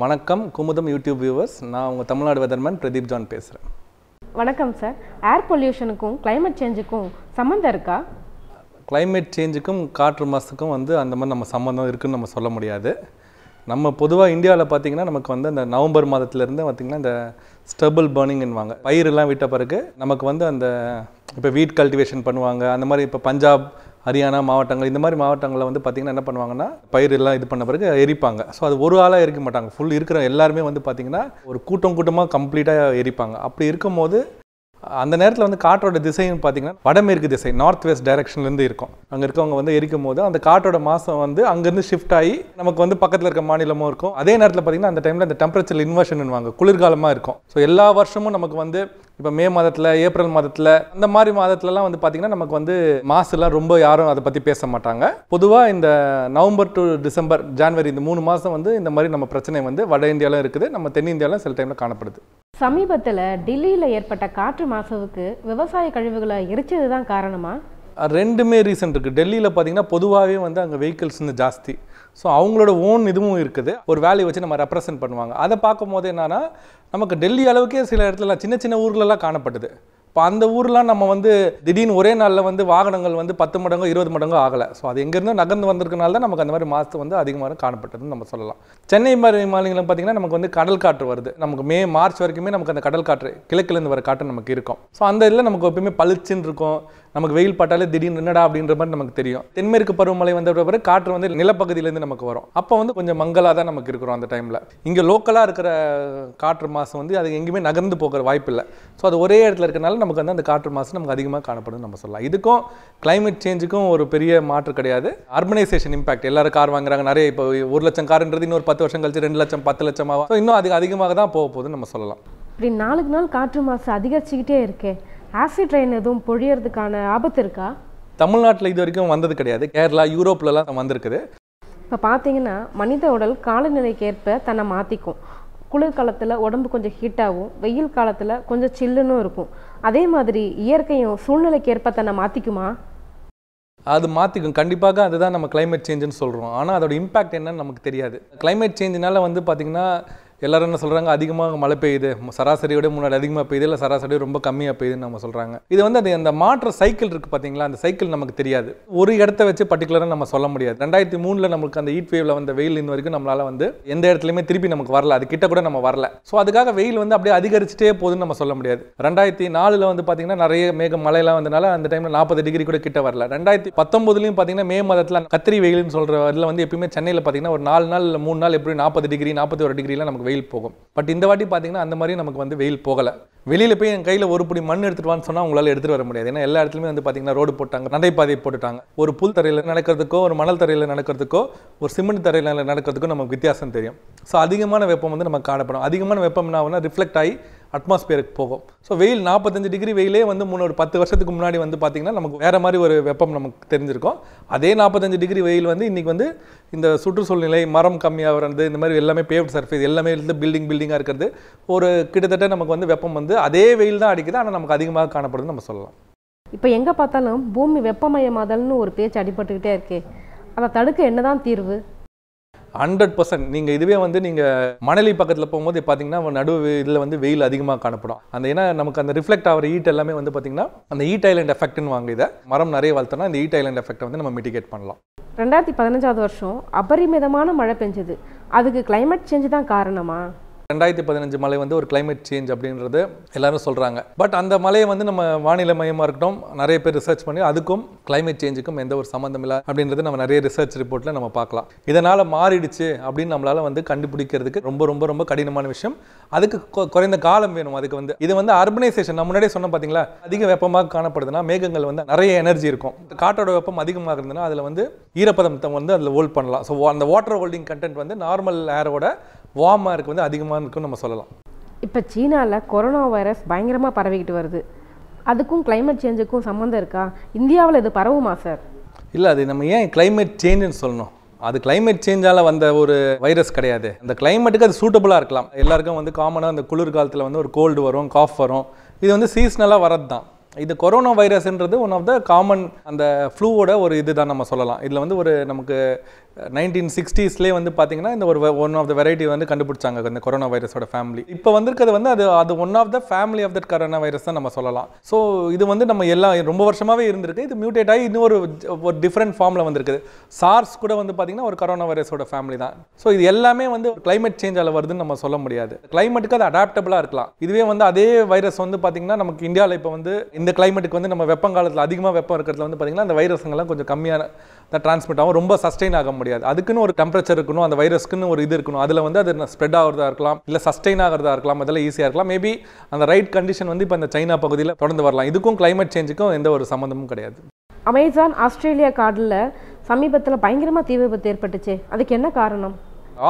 வணக்கம் Kumudam YouTube viewers நான் உங்கள் தமிழ்நாடு வெதர்மேன் பிரதீப் ஜான் பேசுகிறேன் வணக்கம் சார் ஏர் பொல்யூஷனுக்கும் கிளைமேட் சேஞ்சுக்கும் சம்மந்தம் இருக்கா கிளைமேட் சேஞ்சுக்கும் காற்று மாசுக்கும் வந்து அந்த மாதிரி நம்ம சம்மந்தம் இருக்குதுன்னு நம்ம சொல்ல முடியாது நம்ம பொதுவாக இந்தியாவில் பார்த்திங்கன்னா நமக்கு வந்து அந்த நவம்பர் மாதத்துலேருந்து பார்த்திங்கன்னா இந்த ஸ்டபிள் பர்னிங்ன்னுவாங்க பயிரெல்லாம் விட்ட பிறகு நமக்கு வந்து அந்த இப்போ வீட் கல்டிவேஷன் பண்ணுவாங்க அந்த மாதிரி இப்போ பஞ்சாப் ஹரியானா மாவட்டங்கள் இந்த மாதிரி மாவட்டங்களில் வந்து பார்த்திங்கன்னா என்ன பண்ணுவாங்கன்னா பயிரெல்லாம் இது பண்ண பிறகு எரிப்பாங்க ஸோ அது ஒரு ஆளாக எரிக்க மாட்டாங்க ஃபுல் இருக்கிற எல்லாருமே வந்து பார்த்திங்கன்னா ஒரு கூட்டம் கூட்டமாக கம்ப்ளீட்டாக எரிப்பாங்க அப்படி இருக்கும் போது அந்த நேரத்தில் வந்து காற்றோட திசைன்னு பார்த்தீங்கன்னா வடமேற்கு திசை நார்த் வெஸ்ட் டைரக்ஷன்லேருந்து இருக்கும் அங்கே இருக்கவங்க வந்து எரிக்கும் போது அந்த காற்றோட மாதம் வந்து அங்கேருந்து ஷிஃப்ட் ஆகி நமக்கு வந்து பக்கத்தில் இருக்க மாநிலமும் இருக்கும் அதே நேரத்தில் பார்த்தீங்கன்னா அந்த டைமில் அந்த டெம்பரேச்சர் வாங்க குளிர்காலமாக இருக்கும் ஸோ எல்லா வருஷமும் நமக்கு வந்து இப்போ மே மாதத்தில் ஏப்ரல் மாதத்தில் அந்த மாதிரி மாதத்துலலாம் வந்து பார்த்திங்கன்னா நமக்கு வந்து மாசுலாம் ரொம்ப யாரும் அதை பற்றி பேச மாட்டாங்க பொதுவாக இந்த நவம்பர் டு டிசம்பர் ஜான்வரி இந்த மூணு மாதம் வந்து இந்த மாதிரி நம்ம பிரச்சனை வந்து வட இந்தியாவிலும் இருக்குது நம்ம தென்னிந்தியாவிலும் சில டைமில் காணப்படுது சமீபத்தில் டெல்லியில் ஏற்பட்ட காற்று மாசுவுக்கு விவசாய கழிவுகளை எரிச்சது தான் காரணமாக ரெண்டுமே ரீசன் இருக்குது டெல்லியில் பார்த்தீங்கன்னா பொதுவாகவே வந்து அங்கே வெஹிக்கிள்ஸ் வந்து ஜாஸ்தி ஸோ அவங்களோட ஓன் இதுவும் இருக்குது ஒரு வேலையை வச்சு நம்ம ரெப்ரசென்ட் பண்ணுவாங்க அதை பார்க்கும்போது என்னென்னா நமக்கு டெல்லி அளவுக்கே சில இடத்துல சின்ன சின்ன ஊர்களெல்லாம் காணப்பட்டது இப்போ அந்த ஊர்லாம் நம்ம வந்து திடீர்னு ஒரே நாளில் வந்து வாகனங்கள் வந்து பத்து மடங்கு இருபது மடங்கு ஆகலை ஸோ அது எங்கேருந்து நகர்ந்து வந்திருக்கனால தான் நமக்கு அந்த மாதிரி மாதத்து வந்து அதிகமாக காணப்பட்டதுன்னு நம்ம சொல்லலாம் சென்னை மாதிரி மாநிலங்களும் பார்த்திங்கன்னா நமக்கு வந்து கடல் காற்று வருது நமக்கு மே மார்ச் வரைக்குமே நமக்கு அந்த கடல் காற்று கிழக்கிலேருந்து வர காற்று நமக்கு இருக்கும் ஸோ அந்த இதில் நமக்கு எப்பயுமே பளிச்சுன்னு இருக்கும் நமக்கு வெயில் பட்டாலே திடீர்னு நின்னடா அப்படின்ற மாதிரி நமக்கு தெரியும் தென்மேற்கு பருவமழை வந்த பிறகு காற்று வந்து நிலப்பகுதியிலேருந்து நமக்கு வரும் அப்போ வந்து கொஞ்சம் மங்கலாக தான் நமக்கு இருக்கிறோம் அந்த டைமில் இங்கே லோக்கலாக இருக்கிற காற்று மாசு வந்து அது எங்கேயுமே நகர்ந்து போகிற வாய்ப்பு இல்லை ஸோ அது ஒரே இடத்துல இருக்கிறனால நமக்கு வந்து அந்த காற்று மாசு நமக்கு அதிகமாக காணப்படுதுன்னு நம்ம சொல்லலாம் இதுக்கும் கிளைமேட் சேஞ்சுக்கும் ஒரு பெரிய மாற்று கிடையாது அர்பனைசேஷன் இம்பாக்ட் எல்லாரும் கார் வாங்குறாங்க நிறைய இப்போ ஒரு லட்சம் காருன்றது இன்னொரு பத்து வருஷம் கழிச்சு ரெண்டு லட்சம் பத்து லட்சம் ஆகும் இன்னும் அது அதிகமாக தான் போக போகுதுன்னு நம்ம சொல்லலாம் இப்படி நாளுக்கு நாள் காற்று மாசு அதிகரிச்சுக்கிட்டே இருக்கேன் ஆசிட் ரெயின் எதுவும் பொழியறதுக்கான ஆபத்து இருக்கா தமிழ்நாட்டில் இது வரைக்கும் வந்தது கிடையாது கேரளா யூரோப்லலாம் வந்திருக்குது இப்போ பார்த்தீங்கன்னா மனித உடல் காலநிலைக்கு ஏற்ப தன்னை மாற்றிக்கும் குளிர்காலத்தில் உடம்பு கொஞ்சம் ஹீட்டாகவும் வெயில் காலத்தில் கொஞ்சம் சில்லுன்னு இருக்கும் அதே மாதிரி இயற்கையும் சூழ்நிலைக்கு ஏற்ப தன்னை மாற்றிக்குமா அது மாற்றிக்கும் கண்டிப்பாக அதுதான் நம்ம கிளைமேட் சேஞ்சுன்னு சொல்கிறோம் ஆனால் அதோட இம்பேக்ட் என்னன்னு நமக்கு தெரியாது கிளைமேட் சேஞ்சினால வந்து பார்த்திங்கன்னா எல்லோரும் என்ன சொல்கிறாங்க அதிகமாக மழை பெய்யுது சராசரியோட முன்னாடி அதிகமாக பெய்யுது இல்லை சராசரியோட ரொம்ப கம்மியாக பெய்யுதுன்னு நம்ம சொல்கிறாங்க இது வந்து அது அந்த மாற்ற சைக்கிள் இருக்குது பார்த்தீங்களா அந்த சைக்கிள் நமக்கு தெரியாது ஒரு இடத்த வச்சு பர்டிகுலராக நம்ம சொல்ல முடியாது ரெண்டாயிரத்தி மூணில் நம்மளுக்கு அந்த ஹீட் வேவ்ல வந்த வெயில் இன்ன வரைக்கும் நம்மளால் வந்து எந்த இடத்துலையுமே திருப்பி நமக்கு வரல அது கிட்ட கூட நம்ம வரல ஸோ அதுக்காக வெயில் வந்து அப்படியே அதிகரிச்சுட்டே போகுதுன்னு நம்ம சொல்ல முடியாது ரெண்டாயிரத்தி நாலில் வந்து பார்த்தீங்கன்னா நிறைய மேக மழையெல்லாம் வந்தனால அந்த டைமில் நாற்பது டிகிரி கூட கிட்ட வரல ரெண்டாயிரத்தி பத்தொம்போதுலையும் பார்த்தீங்கன்னா மே மாதத்தில் கத்திரி வெயில்னு சொல்கிற இதில் வந்து எப்பயுமே சென்னையில் பார்த்தீங்கன்னா ஒரு நாலு நாள் மூணு நாள் எப்படி நாற்பது டிகிரி நாற்பத்தி ஒரு டிகிரிலாம் நமக்கு வெயில் போகும் பட் இந்த வாட்டி பார்த்தீங்கன்னா அந்த மாதிரி நமக்கு வந்து வெயில் போகலை வெளியில் போய் என் கையில் ஒரு பிடி மண் எடுத்துகிட்டு வான்னு சொன்னால் உங்களால் எடுத்துகிட்டு வர முடியாது ஏன்னா எல்லா இடத்துலையுமே வந்து பார்த்தீங்கன்னா ரோடு போட்டாங்க நடைபாதை போட்டுட்டாங்க ஒரு புல் தரையில் நடக்கிறதுக்கோ ஒரு மணல் தரையில் நடக்கிறதுக்கோ ஒரு சிமெண்ட் தரையில் நடக்கிறதுக்கோ நமக்கு வித்தியாசம் தெரியும் ஸோ அதிகமான வெப்பம் வந்து நமக்கு காணப்படும் அதிகமான வெப்பம் என்ன ஆகுனா ரிஃப்ளெக்ட் ஆகி அட்மாஸ்பியருக்கு போகும் ஸோ வெயில் நாற்பத்தஞ்சு டிகிரி வெயிலே வந்து முன்னோட பத்து வருஷத்துக்கு முன்னாடி வந்து பார்த்திங்கன்னா நமக்கு வேறு மாதிரி ஒரு வெப்பம் நமக்கு தெரிஞ்சிருக்கும் அதே நாற்பத்தஞ்சு டிகிரி வெயில் வந்து இன்றைக்கி வந்து இந்த சுற்றுச்சூழ்நிலை மரம் கம்மியாக வர்றது இந்த மாதிரி எல்லாமே பேவ்ட் சர்ஃபேஸ் எல்லாமே இருந்து பில்டிங் பில்டிங்காக இருக்கிறது ஒரு கிட்டத்தட்ட நமக்கு வந்து வெப்பம் வந்து அதே வெயில் தான் அடிக்குது ஆனால் நமக்கு அதிகமாக காணப்படுதுன்னு நம்ம சொல்லலாம் இப்போ எங்கே பார்த்தாலும் பூமி வெப்பமயமாதல்னு ஒரு பேச்சு அடிபட்டுக்கிட்டே இருக்கே அதை தடுக்க என்னதான் தீர்வு ஹண்ட்ரட் பர்சன்ட் நீங்கள் இதுவே வந்து நீங்கள் மணலி பக்கத்தில் போகும்போது பார்த்தீங்கன்னா நடுவு இதில் வந்து வெயில் அதிகமாக காணப்படும் அந்த ஏன்னா நமக்கு அந்த ரிஃப்ளெக்ட் ஆகிற ஈட் எல்லாமே வந்து பார்த்தீங்கன்னா அந்த ஈட் ஐலண்ட் எஃபெக்ட்னு வாங்க இதை மரம் நிறைய வளர்த்தோம்னா இந்த ஈட் ஐலண்ட் எஃபெக்ட் வந்து நம்ம மிடிகேட் பண்ணலாம் ரெண்டாயிரத்தி பதினஞ்சாவது வருஷம் அபரிமிதமான மழை பெஞ்சது அதுக்கு கிளைமேட் சேஞ்சு தான் காரணமா ரெண்டாயிரத்தி பதினஞ்சு மலை வந்து ஒரு கிளைமேட் சேஞ்ச் அப்படின்றது எல்லாரும் சொல்கிறாங்க பட் அந்த மலையை வந்து நம்ம வானிலை மையமாக இருக்கட்டும் நிறைய பேர் ரிசர்ச் பண்ணி அதுக்கும் கிளைமேட் சேஞ்சுக்கும் எந்த ஒரு சம்மந்தம் இல்லை அப்படின்றது நம்ம நிறைய ரிசர்ச் ரிப்போர்ட்டில் நம்ம பார்க்கலாம் இதனால் மாறிடுச்சு அப்படின்னு நம்மளால் வந்து கண்டுபிடிக்கிறதுக்கு ரொம்ப ரொம்ப ரொம்ப கடினமான விஷயம் அதுக்கு குறைந்த காலம் வேணும் அதுக்கு வந்து இது வந்து அர்பனைசேஷன் நம்ம முன்னாடியே சொன்ன பார்த்தீங்களா அதிக வெப்பமாக காணப்படுதுன்னா மேகங்கள் வந்து நிறைய எனர்ஜி இருக்கும் காட்டோட வெப்பம் அதிகமாக இருந்ததுன்னா அதில் வந்து ஈரப்பதம் வந்து அதில் ஹோல்ட் பண்ணலாம் ஸோ அந்த வாட்டர் ஹோல்டிங் கண்டென்ட் வந்து நார்மல் ஏரோட வார்மார்க் வந்து அதிகமாக இருக்குன்னு நம்ம சொல்லலாம் இப்போ சீனாவில் கொரோனா வைரஸ் பயங்கரமாக பரவிக்கிட்டு வருது அதுக்கும் கிளைமேட் சேஞ்சுக்கும் சம்மந்தம் இருக்கா இந்தியாவில் இது பரவுமா சார் இல்லை அது நம்ம ஏன் கிளைமேட் சேஞ்சுன்னு சொல்லணும் அது கிளைமேட் சேஞ்சால் வந்த ஒரு வைரஸ் கிடையாது அந்த கிளைமேட்டுக்கு அது சூட்டபுளாக இருக்கலாம் எல்லாருக்கும் வந்து காமனாக அந்த குளிர் காலத்தில் வந்து ஒரு கோல்டு வரும் காஃப் வரும் இது வந்து சீஸ்னலாக வரது தான் இது கொரோனா வைரஸ்ன்றது ஒன் ஆஃப் த காமன் அந்த ஃப்ளூவோட ஒரு இது தான் நம்ம சொல்லலாம் இதில் வந்து ஒரு நமக்கு நைன்டீன் சிக்ஸ்டீஸ்லேயே வந்து பார்த்தீங்கன்னா இந்த ஒரு ஒன் ஆஃப் த வெரைட்டி வந்து கண்டுபிடிச்சாங்க இந்த கொரோனா வைரஸோட ஃபேமிலி இப்போ வந்திருக்கிறது வந்து அது அது one of the family of that corona virus தான் நம்ம சொல்லலாம் ஸோ இது வந்து நம்ம எல்லா ரொம்ப வருஷமாகவே இருந்திருக்கு இது மியூட்டேட் ஆகி இன்னும் ஒரு ஒரு டிஃப்ரெண்ட் ஃபார்மில் வந்திருக்குது சார்ஸ் கூட வந்து பார்த்தீங்கன்னா ஒரு கொரோனா வைரஸோட ஃபேமிலி தான் ஸோ இது எல்லாமே வந்து கிளைமேட் சேஞ்சால் வருதுன்னு நம்ம சொல்ல முடியாது கிளைமேட்டுக்கு அது அடாப்டபிளாக இருக்கலாம் இதுவே வந்து அதே வைரஸ் வந்து பார்த்தீங்கன்னா நமக்கு இந்தியாவில் இப்போ வந்து இந்த கிளைமேட்டுக்கு வந்து நம்ம வெப்பங்காலத்தில் அதிகமாக வெப்பம் இருக்கிறதுல வந்து பார்த்தீங்கன்னா அந்த வைரஸ்ங்கெல்லாம் கொஞ்சம் கம்மியான ட்ரான்ஸ்மிட் ஆகும் ரொம்ப சஸ்டெயின் ஆகும் முடியாது அதுக்குன்னு ஒரு டெம்பரேச்சர் இருக்கணும் அந்த வைரஸ்க்குன்னு ஒரு இது இருக்கணும் அதில் வந்து அது ஸ்ப்ரெட் ஆகிறதா இருக்கலாம் இல்லை சஸ்டெயின் ஆகிறதா இருக்கலாம் அதெல்லாம் ஈஸியாக இருக்கலாம் மேபி அந்த ரைட் கண்டிஷன் வந்து இப்போ இந்த சைனா பகுதியில் தொடர்ந்து வரலாம் இதுக்கும் கிளைமேட் சேஞ்சுக்கும் எந்த ஒரு சம்மந்தமும் கிடையாது அமேசான் ஆஸ்திரேலியா காடில் சமீபத்தில் பயங்கரமாக தீ விபத்து ஏற்பட்டுச்சு அதுக்கு என்ன காரணம்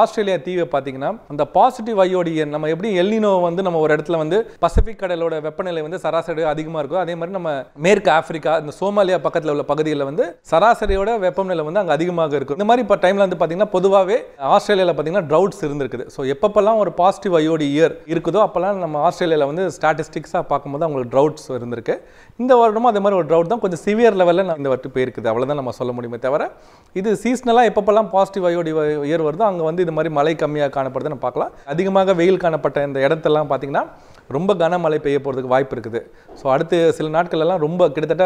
ஆஸ்திரேலியா தீவை பார்த்தீங்கன்னா அந்த பாசிட்டிவ் ஐயோடியன் நம்ம எப்படி எல்லினோ வந்து நம்ம ஒரு இடத்துல வந்து பசிபிக் கடலோட வெப்பநிலை வந்து சராசரி அதிகமாக இருக்கும் அதே மாதிரி நம்ம மேற்கு ஆப்பிரிக்கா இந்த சோமாலியா பக்கத்தில் உள்ள பகுதிகளில் வந்து சராசரியோட வெப்பநிலை வந்து அங்கே அதிகமாக இருக்கும் இந்த மாதிரி இப்போ டைமில் வந்து பார்த்தீங்கன்னா பொதுவாகவே ஆஸ்திரேலியாவில் பார்த்தீங்கன்னா ட்ரவுட்ஸ் இருந்திருக்குது ஸோ எப்பப்பெல்லாம் ஒரு பாசிட்டிவ் ஐயோடி இயர் இருக்குதோ அப்போல்லாம் நம்ம ஆஸ்திரேலியாவில் வந்து ஸ்டாட்டிஸ்டிக்ஸாக பார்க்கும்போது அவங்களுக்கு ட்ரவுட்ஸ் இருந்திருக்கு இந்த வருடமும் அதே மாதிரி ஒரு ட்ரவுட் தான் கொஞ்சம் சிவியர் லெவலில் நான் இந்த வட்டு போயிருக்குது அவ்வளோதான் நம்ம சொல்ல முடியுமே தவிர இது சீஸ்னலாக எப்பப்பெல்லாம் பாசிட்டிவ் ஐயோடி இயர் வருதோ அங்கே வந்து இது மாதிரி மழை கம்மியாக நம்ம பார்க்கலாம் அதிகமாக வெயில் காணப்பட்ட இந்த இடத்தெல்லாம் பார்த்தீங்கன்னா ரொம்ப கனமழை பெய்ய போகிறதுக்கு வாய்ப்பு இருக்குது ஸோ அடுத்து சில நாட்கள்லாம் ரொம்ப கிட்டத்தட்ட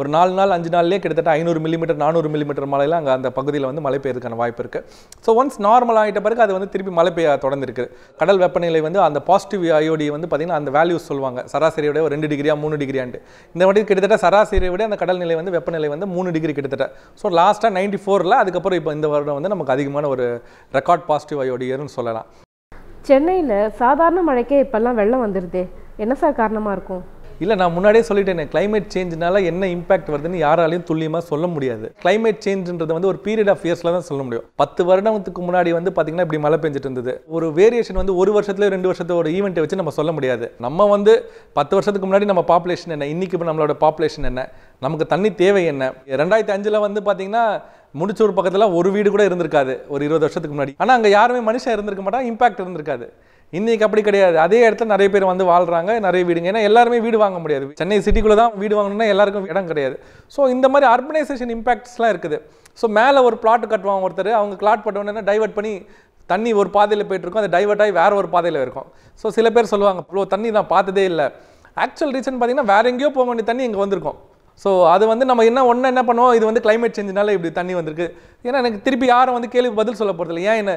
ஒரு நாலு நாள் அஞ்சு நாள்லேயே கிட்டத்தட்ட ஐநூறு மில்லிமீட்டர் நானூறு மில்லிமீட்டர் மழையில் அங்கே அந்த பகுதியில் வந்து மழை பெய்யறதுக்கான வாய்ப்பு இருக்குது ஸோ ஒன்ஸ் நார்மல் ஆகிட்ட பிறகு அது வந்து திருப்பி மழை பெய்ய தொடர்ந்துருக்கு கடல் வெப்பநிலை வந்து அந்த பாசிட்டிவ் ஐயோடி வந்து பார்த்திங்கன்னா அந்த வேல்யூஸ் சொல்லுவாங்க சராசரியோட ஒரு ரெண்டு டிகிரியாக மூணு டிகிரியான்ட்டு இந்த வாட்டி கிட்டத்தட்ட சராசரியை விட அந்த கடல் நிலை வந்து வெப்பநிலை வந்து மூணு டிகிரி கிட்டத்தட்ட ஸோ லாஸ்ட்டாக நைன்டி ஃபோரில் அதுக்கப்புறம் இப்போ இந்த வருடம் வந்து நமக்கு அதிகமான ஒரு ரெக்கார்ட் பாசிட்டிவ் ஐயோடியர்னு சொல்லலாம் சென்னையில் சாதாரண மழைக்கே இப்போல்லாம் வெள்ளம் வந்துடுதே என்ன சார் காரணமாக இருக்கும் இல்லை நான் முன்னாடியே சொல்லிட்டேனே கிளைமேட் சேஞ்சுனால என்ன இம்பாக்ட் வருதுன்னு யாராலையும் துல்லியமாக சொல்ல முடியாது கிளைமேட் சேஞ்சுன்றது வந்து ஒரு பீரியட் ஆஃப் இயர்ஸில் தான் சொல்ல முடியும் பத்து வருடத்துக்கு முன்னாடி வந்து பார்த்திங்கன்னா இப்படி மழை பெஞ்சிட்டு இருந்தது ஒரு வேரியேஷன் வந்து ஒரு வருஷத்துல ரெண்டு வருஷத்தோட ஈவெண்ட்டை வச்சு நம்ம சொல்ல முடியாது நம்ம வந்து பத்து வருஷத்துக்கு முன்னாடி நம்ம பாப்புலேஷன் என்ன இன்றைக்கி நம்மளோட பாப்புலேஷன் என்ன நமக்கு தண்ணி தேவை என்ன ரெண்டாயிரத்தி அஞ்சில் வந்து பார்த்திங்கன்னா முடிச்சூர் பக்கத்தில் ஒரு வீடு கூட இருந்திருக்காது ஒரு இருபது வருஷத்துக்கு முன்னாடி ஆனால் அங்கே யாருமே மனுஷன் இருந்திருக்க மாட்டான் இம்பாக்ட் இருந்திருக்காது இன்றைக்கி அப்படி கிடையாது அதே இடத்துல நிறைய பேர் வந்து வாழ்கிறாங்க நிறைய வீடுங்க ஏன்னா எல்லாருமே வீடு வாங்க முடியாது சென்னை சிட்டிக்குள்ளே தான் வீடு வாங்கணும்னா எல்லாருக்கும் இடம் கிடையாது ஸோ இந்த மாதிரி அர்பனைசேஷன் இம்பேக்ட்ஸ்லாம் இருக்குது ஸோ மேலே ஒரு பிளாட் கட்டுவாங்க ஒருத்தர் அவங்க பிளாட் பட்டவொன்னே டைவெர்ட் பண்ணி தண்ணி ஒரு பாதையில் போயிட்டுருக்கும் அது டைவெர்ட் ஆகி வேறு ஒரு பாதையில் இருக்கும் ஸோ சில பேர் சொல்லுவாங்க இவ்வளோ தண்ணி நான் பார்த்ததே இல்லை ஆக்சுவல் ரீசன் பார்த்தீங்கன்னா வேற எங்கேயோ போக வேண்டிய தண்ணி இங்கே வந்திருக்கும் ஸோ அது வந்து நம்ம என்ன ஒன்று என்ன பண்ணுவோம் இது வந்து கிளைமேட் சேஞ்சினால இப்படி தண்ணி வந்திருக்கு ஏன்னா எனக்கு திருப்பி யாரும் வந்து கேள்வி பதில் சொல்ல போகிறது இல்லை ஏன் என்ன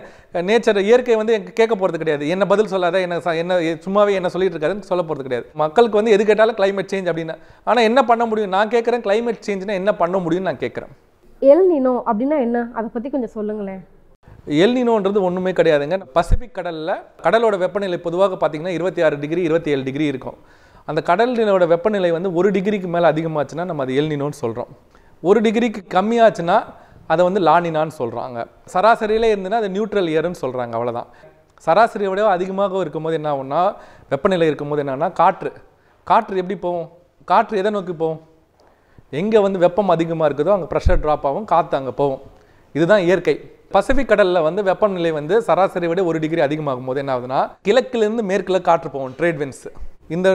நேச்சர் இயற்கை வந்து எனக்கு கேட்க போகிறது கிடையாது என்ன பதில் சொல்லாத என்ன என்ன சும்மாவே என்ன சொல்லிட்டு இருக்காதுன்னு சொல்ல போகிறது கிடையாது மக்களுக்கு வந்து எது கேட்டாலும் கிளைமேட் சேஞ்ச் அப்படின்னா ஆனால் என்ன பண்ண முடியும் நான் கேட்குறேன் கிளைமேட் சேஞ்ச்னா என்ன பண்ண முடியும்னு நான் கேட்குறேன் எல்னினோ அப்படின்னா என்ன அதை பற்றி கொஞ்சம் சொல்லுங்களேன் எல்னினோன்றது ஒன்றுமே கிடையாதுங்க பசிபிக் கடலில் கடலோட வெப்பநிலை பொதுவாக பார்த்தீங்கன்னா இருபத்தி ஆறு டிகிரி இருபத்தி ஏழு டிகிரி இருக்கும் அந்த கடல் நிலோட வெப்பநிலை வந்து ஒரு டிகிரிக்கு மேலே அதிகமாச்சுன்னா நம்ம அது எல்னினோன்னு சொல்கிறோம் ஒரு டிகிரிக்கு கம்மியாச்சுன்னா அதை வந்து லானினான்னு சொல்கிறாங்க சராசரியிலே இருந்துன்னா அது நியூட்ரல் இயர்னு சொல்கிறாங்க அவ்வளோதான் சராசரியை விட அதிகமாக இருக்கும்போது என்ன ஆகும்னா வெப்பநிலை இருக்கும்போது என்னன்னா காற்று காற்று எப்படி போகும் காற்று எதை நோக்கி போகும் எங்கே வந்து வெப்பம் அதிகமாக இருக்குதோ அங்கே ப்ரெஷர் ட்ராப் ஆகும் காற்று அங்கே போகும் இதுதான் இயற்கை பசிபிக் கடலில் வந்து வெப்பநிலை வந்து சராசரி விட ஒரு டிகிரி அதிகமாகும் போது என்ன ஆகுதுன்னா கிழக்குலேருந்து மேற்குல காற்று போகும் ட்ரேட் வின்ஸ் இந்த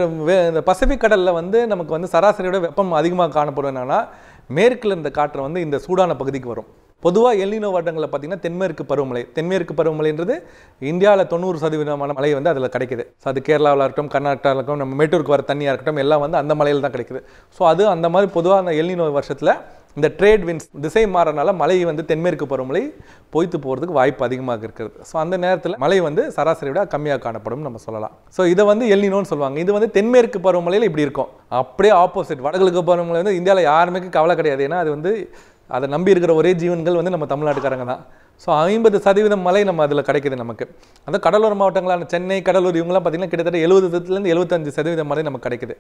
இந்த பசிபிக் கடலில் வந்து நமக்கு வந்து சராசரியோட வெப்பம் அதிகமாக காணப்படும் என்னென்னா மேற்கில் இருந்த காற்று வந்து இந்த சூடான பகுதிக்கு வரும் பொதுவாக எல்லினோ வருடங்களில் பார்த்தீங்கன்னா தென்மேற்கு பருவமழை தென்மேற்கு பருவமழைன்றது இந்தியாவில் தொண்ணூறு சதவீதமான மழை வந்து அதில் கிடைக்குது ஸோ அது கேரளாவில் இருக்கட்டும் கர்நாடகாவில் இருக்கட்டும் நம்ம மேட்டூருக்கு வர தண்ணியாக இருக்கட்டும் எல்லாம் வந்து அந்த மலையில் தான் கிடைக்குது ஸோ அது அந்த மாதிரி பொதுவாக அந்த எல்லினோ வருஷத்தில் இந்த ட்ரேட் வின்ஸ் திசை மாறனால மழை வந்து தென்மேற்கு பருவமழை பொய்த்து போகிறதுக்கு வாய்ப்பு அதிகமாக இருக்கிறது ஸோ அந்த நேரத்தில் மழை வந்து சராசரி விட கம்மியாக காணப்படும் நம்ம சொல்லலாம் ஸோ இதை வந்து எல்லினோன்னு சொல்லுவாங்க இது வந்து தென்மேற்கு பருவமழையில் இப்படி இருக்கும் அப்படியே ஆப்போசிட் வடகிழக்கு பருவமழை வந்து இந்தியாவில் யாருமே கவலை கிடையாது ஏன்னா அது வந்து அதை நம்பி இருக்கிற ஒரே ஜீவன்கள் வந்து நம்ம தமிழ்நாட்டுக்காரங்க தான் ஸோ ஐம்பது சதவீதம் மலை நம்ம அதில் கிடைக்கிது நமக்கு அந்த கடலோர மாவட்டங்களான சென்னை கடலூர் இவங்கெல்லாம் பார்த்திங்கன்னா கிட்டத்தட்ட எழுபதுலேருந்து எழுபத்தஞ்சு சதவீதம் மலை நமக்கு கிடைக்குது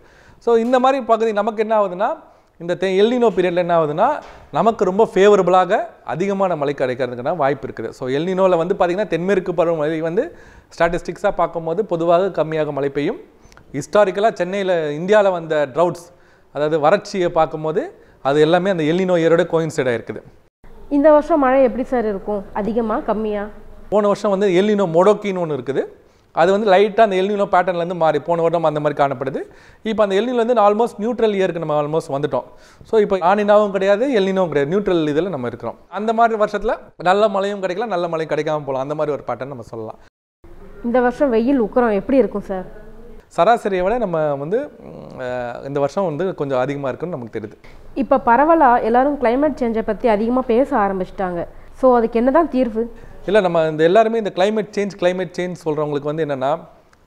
ஸோ இந்த மாதிரி பகுதி நமக்கு என்ன ஆகுதுன்னா இந்த தே எல்னினோ பீரியடில் என்ன ஆகுதுன்னா நமக்கு ரொம்ப ஃபேவரபுளாக அதிகமான மழை கிடைக்கிறதுக்கான வாய்ப்பு இருக்குது ஸோ எல்னினோவில் வந்து பார்த்திங்கன்னா தென்மேற்கு பருவமழை வந்து ஸ்டாட்டிஸ்டிக்ஸாக பார்க்கும்போது பொதுவாக கம்மியாக மழை பெய்யும் ஹிஸ்டாரிக்கலாக சென்னையில் இந்தியாவில் வந்த ட்ரவுட்ஸ் அதாவது வறட்சியை பார்க்கும்போது அது எல்லாமே அந்த எல்லி இயரோட கோயின்சைட் இருக்குது இந்த வருஷம் மழை எப்படி சார் இருக்கும் அதிகமாக கம்மியாக போன வருஷம் வந்து எல்லினோ மொடோக்கின்னு ஒன்று இருக்குது அது வந்து லைட்டாக அந்த எல்நிலோ பேட்டர்ன்லேருந்து மாறி போன வருடம் அந்த மாதிரி காணப்படுது இப்போ அந்த எல்நிலோ வந்து ஆல்மோஸ்ட் நியூட்ரல் இயருக்கு நம்ம ஆல்மோஸ்ட் வந்துட்டோம் ஸோ இப்போ ஆனினாவும் கிடையாது எல்நினோவும் கிடையாது நியூட்ரல் இதில் நம்ம இருக்கிறோம் அந்த மாதிரி வருஷத்தில் நல்ல மழையும் கிடைக்கலாம் நல்ல மழையும் கிடைக்காம போகலாம் அந்த மாதிரி ஒரு பேட்டர்ன் நம்ம சொல்லலாம் இந்த வருஷம் வெயில் உக்கரம் எப்படி இருக்கும் சார் சராசரியை விட நம்ம வந்து இந்த வருஷம் வந்து கொஞ்சம் அதிகமாக இருக்குன்னு நமக்கு தெரியுது இப்போ பரவலாக எல்லாரும் கிளைமேட் சேஞ்சை பற்றி அதிகமாக பேச ஆரம்பிச்சிட்டாங்க ஸோ அதுக்கு என்ன தான் தீர்வு இல்லை நம்ம இந்த எல்லாருமே இந்த கிளைமேட் சேஞ்ச் கிளைமேட் சேஞ்ச் சொல்கிறவங்களுக்கு வந்து என்னென்னா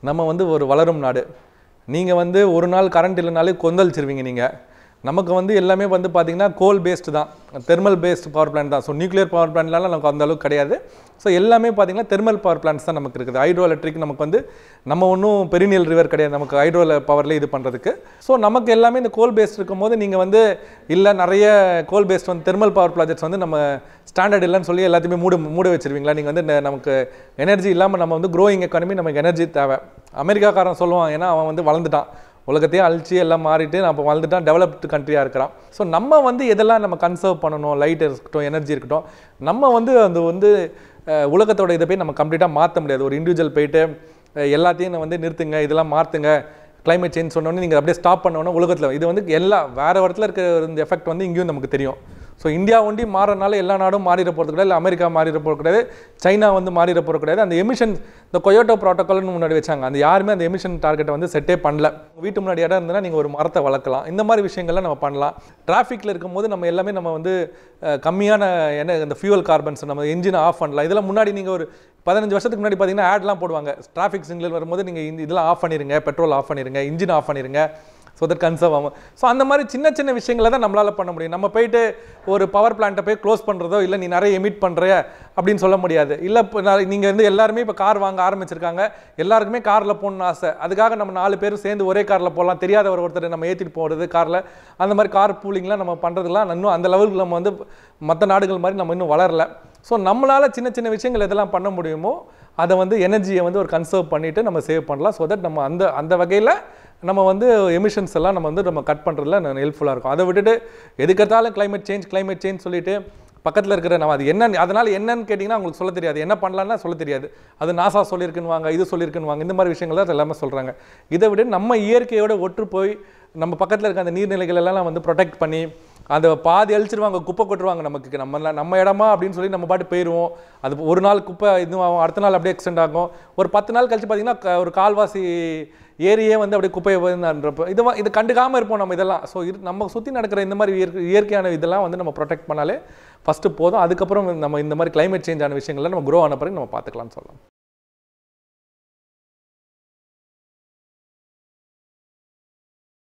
நம்ம வந்து ஒரு வளரும் நாடு நீங்கள் வந்து ஒரு நாள் கரண்ட் இல்லைனாலே கொந்தளிச்சிருவீங்க நீங்கள் நமக்கு வந்து எல்லாமே வந்து பார்த்திங்கன்னா கோல் பேஸ்டு தான் தெர்மல் பேஸ்டு பவர் பிளான்ட் தான் ஸோ நியூக்ளியர் பவர் பிளான்ட்லாம் நமக்கு அந்த அளவுக்கு கிடையாது ஸோ எல்லாமே பார்த்திங்கன்னா தெர்மல் பவர் பிளான்ஸ் தான் நமக்கு இருக்குது ஹைட்ரோ எலக்ட்ரிக் நமக்கு வந்து நம்ம ஒன்றும் பெரினியல் ரிவர் கிடையாது நமக்கு ஹைட்ரோ பவரில் இது பண்ணுறதுக்கு ஸோ நமக்கு எல்லாமே இந்த கோல் பேஸ்ட் இருக்கும் போது நீங்கள் வந்து இல்லை நிறைய கோல் பேஸ்ட் வந்து தெர்மல் பவர் ப்ராஜெக்ட்ஸ் வந்து நம்ம ஸ்டாண்டர்ட் இல்லைன்னு சொல்லி எல்லாத்தையுமே மூட மூட வச்சுருவீங்களா நீங்கள் வந்து நமக்கு எனர்ஜி இல்லாமல் நம்ம வந்து க்ரோயிங் எக்கானமி நமக்கு எனர்ஜி தேவை அமெரிக்காக்காரன் சொல்லுவான் ஏன்னா அவன் வந்து வளர்ந்துட்டான் உலகத்தையே அழிச்சு எல்லாம் மாறிட்டு நம்ம வளர்ந்துட்டா டெவலப்டு கண்ட்ரியாக இருக்கிறான் ஸோ நம்ம வந்து எதெல்லாம் நம்ம கன்சர்வ் பண்ணணும் லைட் இருக்கட்டும் எனர்ஜி இருக்கட்டும் நம்ம வந்து அது வந்து உலகத்தோட இதை போய் நம்ம கம்ப்ளீட்டாக மாற்ற முடியாது ஒரு இண்டிவிஜுவல் போயிட்டு எல்லாத்தையும் வந்து நிறுத்துங்க இதெல்லாம் மாற்றுங்க கிளைமேட் சேஞ்ச் சொன்னோன்னே நீங்கள் அப்படியே ஸ்டாப் பண்ணோன்னா உலகத்தில் இது வந்து எல்லா வேறு இடத்துல இருக்கிற இந்த எஃபெக்ட் வந்து இங்கேயும் நமக்கு தெரியும் ஸோ இந்தியா ஒண்டி மாறனால எல்லா நாடும் மாறிட போகிறது கிடையாது இல்லை அமெரிக்கா மாறிட போகிறது கிடையாது சைனா வந்து மாறிட போகிறது கிடையாது அந்த எமிஷன் இந்த கொயோட்டோ ப்ரோட்டோக்கால்னு முன்னாடி வச்சாங்க அந்த யாருமே அந்த எமிஷன் டார்கெட்டை வந்து செட்டே பண்ணல வீட்டு முன்னாடி இடம் இருந்தால் நீங்கள் ஒரு மரத்தை வளர்க்கலாம் இந்த மாதிரி விஷயங்கள்லாம் நம்ம பண்ணலாம் டிராஃபிக்கில் இருக்கும்போது நம்ம எல்லாமே நம்ம வந்து கம்மியான என்ன இந்த ஃபியூவல் கார்பன்ஸ் நம்ம இன்ஜினை ஆஃப் பண்ணலாம் இதெல்லாம் முன்னாடி நீங்கள் ஒரு பதினஞ்சு வருஷத்துக்கு முன்னாடி பார்த்தீங்கன்னா ஆட்லாம் போடுவாங்க டிராஃபிக் சிக்னல் வரும்போது நீங்கள் இதெல்லாம் ஆஃப் பண்ணிடுங்க பெட்ரோல் ஆஃப் பண்ணிடுங்க இன்ஜின் ஆஃப் பண்ணிடுங்க ஸோ தட் கன்சர்வ் ஆகும் ஸோ அந்த மாதிரி சின்ன சின்ன விஷயங்களை தான் நம்மளால் பண்ண முடியும் நம்ம போயிட்டு ஒரு பவர் பிளான்ட்டை போய் க்ளோஸ் பண்ணுறதோ இல்லை நீ நிறைய எமிட் பண்ணுற அப்படின்னு சொல்ல முடியாது இல்லை இப்போ நீங்கள் வந்து எல்லாருமே இப்போ கார் வாங்க ஆரம்பிச்சிருக்காங்க எல்லாருக்குமே காரில் போகணுன்னு ஆசை அதுக்காக நம்ம நாலு பேரும் சேர்ந்து ஒரே காரில் போகலாம் தெரியாத ஒரு ஒருத்தர் நம்ம ஏற்றிட்டு போகிறது காரில் அந்த மாதிரி கார் பூலிங்லாம் நம்ம பண்ணுறதுலாம் இன்னும் அந்த லெவலுக்கு நம்ம வந்து மற்ற நாடுகள் மாதிரி நம்ம இன்னும் வளரலை ஸோ நம்மளால் சின்ன சின்ன விஷயங்கள் எதெல்லாம் பண்ண முடியுமோ அதை வந்து எனர்ஜியை வந்து ஒரு கன்சர்வ் பண்ணிவிட்டு நம்ம சேவ் பண்ணலாம் ஸோ தட் நம்ம அந்த அந்த வகையில் நம்ம வந்து எமிஷன்ஸ் எல்லாம் நம்ம வந்து நம்ம கட் பண்ணுறதுல ஹெல்ப்ஃபுல்லாக இருக்கும் அதை விட்டுட்டு எதுக்கத்தாலும் கிளைமேட் சேஞ்ச் கிளைமேட் சேஞ்ச் சொல்லிட்டு பக்கத்தில் இருக்கிற நம்ம அது என்ன அதனால் என்னன்னு கேட்டிங்கன்னா உங்களுக்கு சொல்ல தெரியாது என்ன பண்ணலான்னா சொல்ல தெரியாது அது நாசா சொல்லியிருக்குன்னு வாங்க இது சொல்லியிருக்குன்னு வாங்க இந்த மாதிரி விஷயங்கள் தான் எல்லாமே சொல்கிறாங்க இதை விட நம்ம இயற்கையோட ஒற்று போய் நம்ம பக்கத்தில் இருக்க அந்த நீர்நிலைகள் எல்லாம் வந்து ப்ரொடெக்ட் பண்ணி அந்த பாதி அழிச்சிருவாங்க குப்பை கொட்டுருவாங்க நமக்கு நம்ம நம்ம இடமா அப்படின்னு சொல்லி நம்ம பாட்டு போயிடுவோம் அது ஒரு நாள் குப்பை இதுவும் அடுத்த நாள் அப்படியே எக்ஸ்டெண்ட் ஆகும் ஒரு பத்து நாள் கழிச்சு பார்த்தீங்கன்னா ஒரு கால்வாசி ஏரியே வந்து அப்படியே குப்பையை வந்துன்றப்போ இது இது கண்டுக்காமல் இருப்போம் நம்ம இதெல்லாம் ஸோ இது நம்ம சுற்றி நடக்கிற இந்த மாதிரி இயற்கையான இதெல்லாம் வந்து நம்ம ப்ரொடெக்ட் பண்ணாலே ஃபஸ்ட்டு போதும் அதுக்கப்புறம் நம்ம இந்த மாதிரி கிளைமேட் சேஞ்சான விஷயங்கள்லாம் நம்ம குரோ ஆன பிறகு நம்ம பார்த்துக்கலாம்னு சொல்லலாம்